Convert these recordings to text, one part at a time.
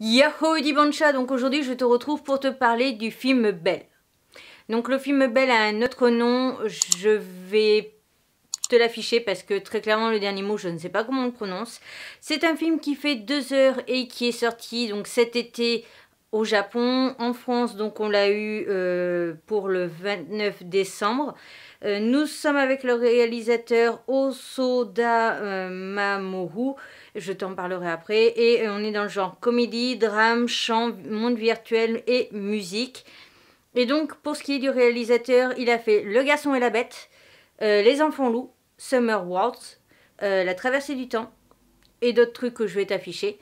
Yahoo Dibancha, donc aujourd'hui je te retrouve pour te parler du film Belle. Donc le film Belle a un autre nom, je vais te l'afficher parce que très clairement le dernier mot je ne sais pas comment on le prononce. C'est un film qui fait deux heures et qui est sorti donc cet été au Japon, en France donc on l'a eu euh, pour le 29 décembre. Euh, nous sommes avec le réalisateur Osoda euh, Mamohu, je t'en parlerai après, et euh, on est dans le genre comédie, drame, chant, monde virtuel et musique. Et donc, pour ce qui est du réalisateur, il a fait Le garçon et la bête, Les enfants loups, Summer Waltz, La traversée du temps, et d'autres trucs que je vais t'afficher.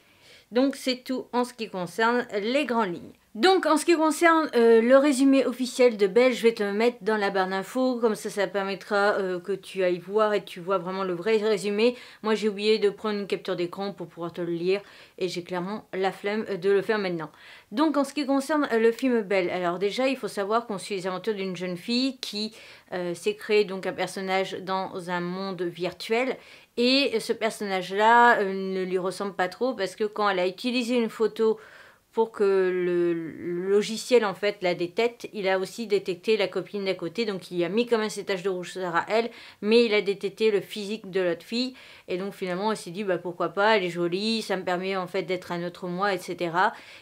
Donc c'est tout en ce qui concerne les grandes lignes. Donc en ce qui concerne euh, le résumé officiel de Belle, je vais te le mettre dans la barre d'infos, comme ça ça permettra euh, que tu ailles voir et tu vois vraiment le vrai résumé. Moi j'ai oublié de prendre une capture d'écran pour pouvoir te le lire et j'ai clairement la flemme euh, de le faire maintenant. Donc en ce qui concerne le film Belle, alors déjà il faut savoir qu'on suit les aventures d'une jeune fille qui s'est créée donc un personnage dans un monde virtuel et ce personnage-là euh, ne lui ressemble pas trop parce que quand elle a utilisé une photo pour que le logiciel en fait la détecte, il a aussi détecté la copine d'à côté, donc il a mis quand même ses taches de rouge à elle, mais il a détecté le physique de l'autre fille, et donc finalement elle s'est dit bah pourquoi pas, elle est jolie, ça me permet en fait d'être un autre moi, etc.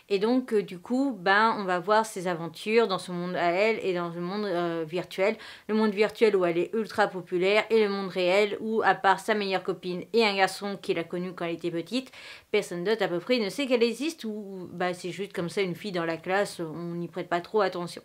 Et donc euh, du coup ben on va voir ses aventures dans ce monde à elle et dans le monde euh, virtuel, le monde virtuel où elle est ultra populaire et le monde réel où à part sa meilleure copine et un garçon qu'il a connu quand elle était petite, personne d'autre à peu près ne sait qu'elle existe ou bah c'est juste comme ça une fille dans la classe, on n'y prête pas trop attention.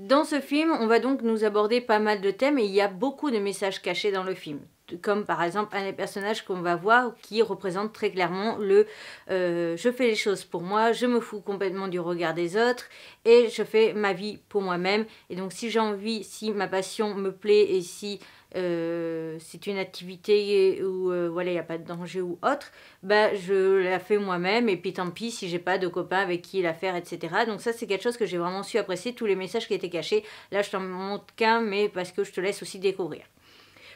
Dans ce film, on va donc nous aborder pas mal de thèmes et il y a beaucoup de messages cachés dans le film comme par exemple un des personnages qu'on va voir qui représente très clairement le euh, je fais les choses pour moi, je me fous complètement du regard des autres et je fais ma vie pour moi-même. Et donc si j'ai envie, si ma passion me plaît et si euh, c'est une activité où euh, voilà il n'y a pas de danger ou autre, bah, je la fais moi-même et puis tant pis si j'ai pas de copain avec qui la faire, etc. Donc ça c'est quelque chose que j'ai vraiment su apprécier, tous les messages qui étaient cachés. Là je t'en montre qu'un mais parce que je te laisse aussi découvrir.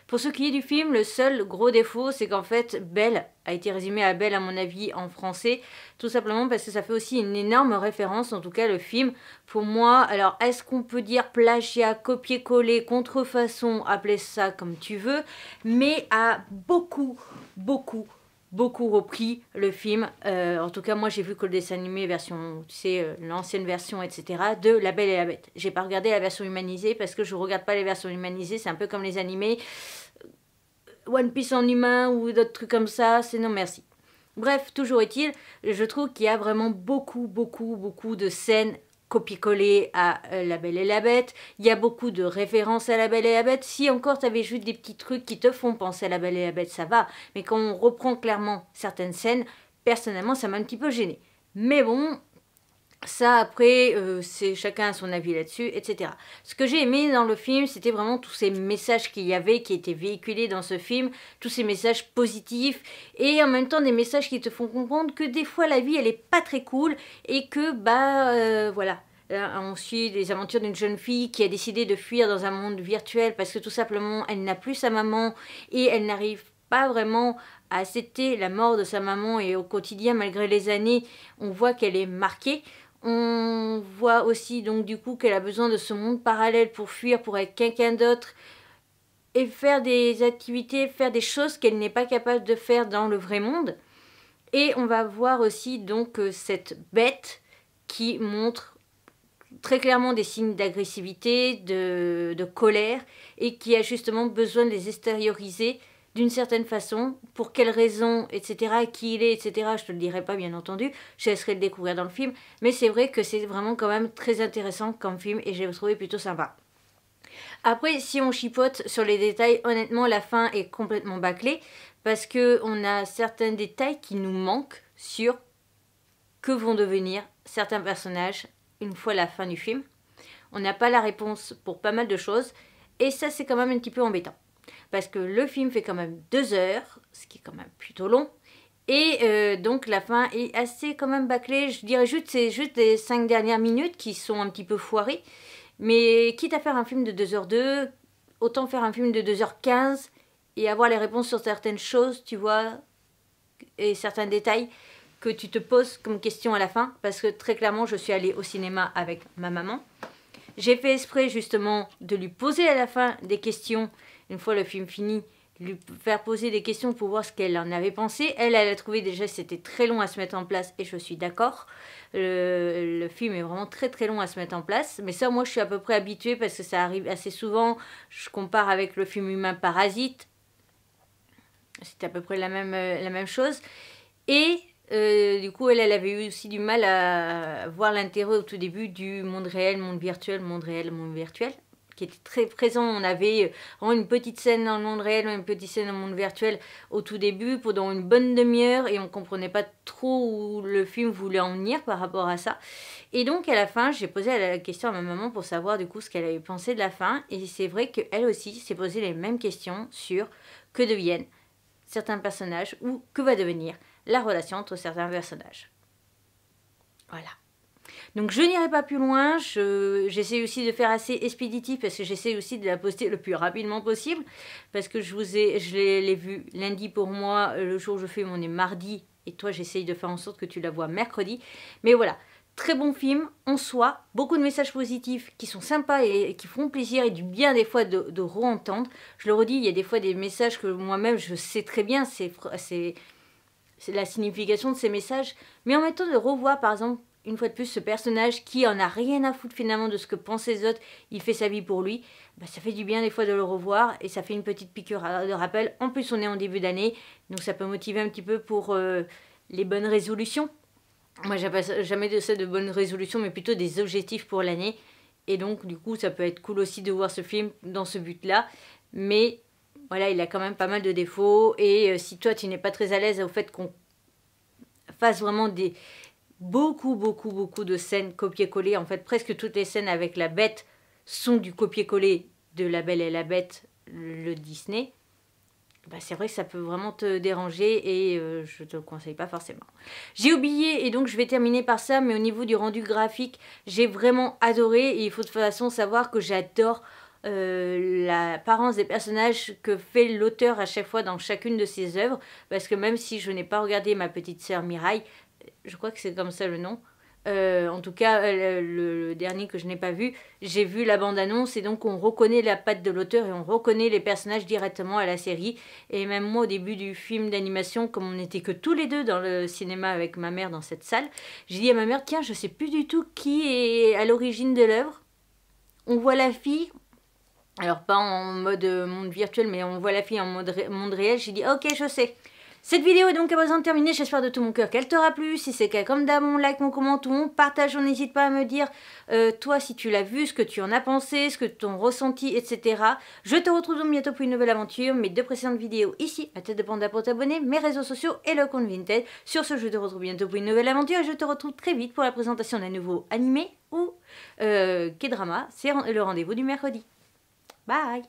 Pour ce qui est du film, le seul gros défaut, c'est qu'en fait, Belle a été résumée à Belle, à mon avis, en français, tout simplement parce que ça fait aussi une énorme référence, en tout cas le film. Pour moi, alors est-ce qu'on peut dire plagiat, copier-coller, contrefaçon, appeler ça comme tu veux, mais à beaucoup, beaucoup, beaucoup repris le film. Euh, en tout cas, moi, j'ai vu que le dessin animé, version, tu sais, euh, l'ancienne version, etc., de La Belle et la Bête. J'ai pas regardé la version humanisée parce que je regarde pas les versions humanisées. C'est un peu comme les animés One Piece en humain ou d'autres trucs comme ça. C'est non merci. Bref, toujours est-il, je trouve qu'il y a vraiment beaucoup, beaucoup, beaucoup de scènes copier-coller à euh, La Belle et la Bête. Il y a beaucoup de références à La Belle et la Bête. Si encore tu avais juste des petits trucs qui te font penser à La Belle et la Bête, ça va. Mais quand on reprend clairement certaines scènes, personnellement, ça m'a un petit peu gêné. Mais bon, ça, après, euh, c'est chacun a son avis là-dessus, etc. Ce que j'ai aimé dans le film, c'était vraiment tous ces messages qu'il y avait, qui étaient véhiculés dans ce film, tous ces messages positifs, et en même temps des messages qui te font comprendre que des fois la vie, elle n'est pas très cool, et que, bah, euh, voilà. on euh, suit les aventures d'une jeune fille qui a décidé de fuir dans un monde virtuel parce que tout simplement elle n'a plus sa maman et elle n'arrive pas vraiment à accepter la mort de sa maman et au quotidien malgré les années on voit qu'elle est marquée. On voit aussi donc du coup qu'elle a besoin de ce monde parallèle pour fuir, pour être quelqu'un d'autre et faire des activités, faire des choses qu'elle n'est pas capable de faire dans le vrai monde. Et on va voir aussi donc euh, cette bête qui montre très clairement des signes d'agressivité, de, de, colère, et qui a justement besoin de les extérioriser d'une certaine façon, pour quelles raisons, etc., qui il est, etc., je te le dirai pas bien entendu, je laisserai le découvrir dans le film, mais c'est vrai que c'est vraiment quand même très intéressant comme film et j'ai trouvé plutôt sympa. Après, si on chipote sur les détails, honnêtement, la fin est complètement bâclée parce qu'on a certains détails qui nous manquent sur que vont devenir certains personnages une fois la fin du film. On n'a pas la réponse pour pas mal de choses et ça, c'est quand même un petit peu embêtant parce que le film fait quand même deux heures, ce qui est quand même plutôt long. Et euh, donc la fin est assez quand même bâclée. Je dirais juste c'est juste les cinq dernières minutes qui sont un petit peu foirées. Mais quitte à faire un film de 2 h 2 autant faire un film de 2h15 et avoir les réponses sur certaines choses, tu vois, et certains détails que tu te poses comme question à la fin. Parce que très clairement, je suis allée au cinéma avec ma maman. J'ai fait exprès justement de lui poser à la fin des questions une fois le film fini, lui faire poser des questions pour voir ce qu'elle en avait pensé. Elle, elle a trouvé déjà que c'était très long à se mettre en place et je suis d'accord. Le, film est vraiment très très long à se mettre en place. Mais ça, moi, je suis à peu près habituée parce que ça arrive assez souvent. Je compare avec le film humain Parasite. C'est à peu près la même, euh, la même chose. Et euh, du coup, elle, elle avait eu aussi du mal à voir l'intérêt au tout début du monde réel, monde virtuel, monde réel, monde virtuel qui était très présent. On avait euh, vraiment une petite scène dans le monde réel, une petite scène dans le monde virtuel au tout début pendant une bonne demi-heure et on ne comprenait pas trop où le film voulait en venir par rapport à ça. Et donc à la fin, j'ai posé la question à ma maman pour savoir du coup ce qu'elle avait pensé de la fin et c'est vrai qu'elle aussi s'est posé les mêmes questions sur que deviennent certains personnages ou que va devenir la relation entre certains personnages. Voilà. Donc je n'irai pas plus loin, j'essaie aussi de faire assez expéditif parce que j'essaie aussi de la poster le plus rapidement possible parce que je vous ai, je l'ai vu lundi pour moi, euh, le jour où je fais mon est mardi et toi j'essaye de faire en sorte que tu la vois mercredi. Mais voilà, très bon film en soi, beaucoup de messages positifs qui sont sympas et qui font plaisir et du bien des fois de, de re-entendre. Je le redis, il y a des fois des messages que moi-même je sais très bien, c'est la signification de ces messages, mais en même temps de revoir par exemple une fois de plus, ce personnage qui en a rien à foutre finalement de ce que pensent les autres, il fait sa vie pour lui, bah, ça fait du bien des fois de le revoir et ça fait une petite piqûre de rappel. En plus, on est en début d'année, donc ça peut motiver un petit peu pour euh, les bonnes résolutions. Moi, j'ai jamais de ça de bonnes résolutions, mais plutôt des objectifs pour l'année. Et donc, du coup, ça peut être cool aussi de voir ce film dans ce but-là. Mais voilà, il a quand même pas mal de défauts. Et euh, si toi, tu n'es pas très à l'aise au fait qu'on fasse vraiment des, beaucoup, beaucoup, beaucoup de scènes copier-coller. En fait, presque toutes les scènes avec la bête sont du copier-coller de La Belle et la Bête, le Disney. Bah, c'est vrai que ça peut vraiment te déranger et euh, je te le conseille pas forcément. J'ai oublié et donc je vais terminer par ça, mais au niveau du rendu graphique, j'ai vraiment adoré et il faut de toute façon savoir que j'adore euh, l'apparence des personnages que fait l'auteur à chaque fois dans chacune de ses œuvres, parce que même si je n'ai pas regardé ma petite sœur Mirai, je crois que c'est comme ça le nom. Euh, en tout cas, euh, le, dernier que je n'ai pas vu, j'ai vu la bande-annonce et donc on reconnaît la patte de l'auteur et on reconnaît les personnages directement à la série. Et même moi, au début du film d'animation, comme on n'était que tous les deux dans le cinéma avec ma mère dans cette salle, j'ai dit à ma mère Tiens, je ne sais plus du tout qui est à l'origine de l'œuvre. On voit la fille. Alors, pas en mode euh, monde virtuel, mais on voit la fille en mode, monde réel. J'ai dit Ok, je sais. Cette vidéo est donc à présent terminée, j'espère de tout mon cœur qu'elle t'aura plu. Si c'est le cas, comme d'hab, mon like, mon commentaire, mon partage, on n'hésite pas à me dire euh, toi si tu l'as vu, ce que tu en as pensé, ce que ton ressenti, etc. Je te retrouve donc bientôt pour une nouvelle aventure, mes deux précédentes vidéos ici, à tête de panda pour t'abonner, mes réseaux sociaux et le compte Vinted. Sur ce, je te retrouve bientôt pour une nouvelle aventure et je te retrouve très vite pour la présentation d'un nouveau animé ou euh, K-drama. C'est le rendez-vous du mercredi. Bye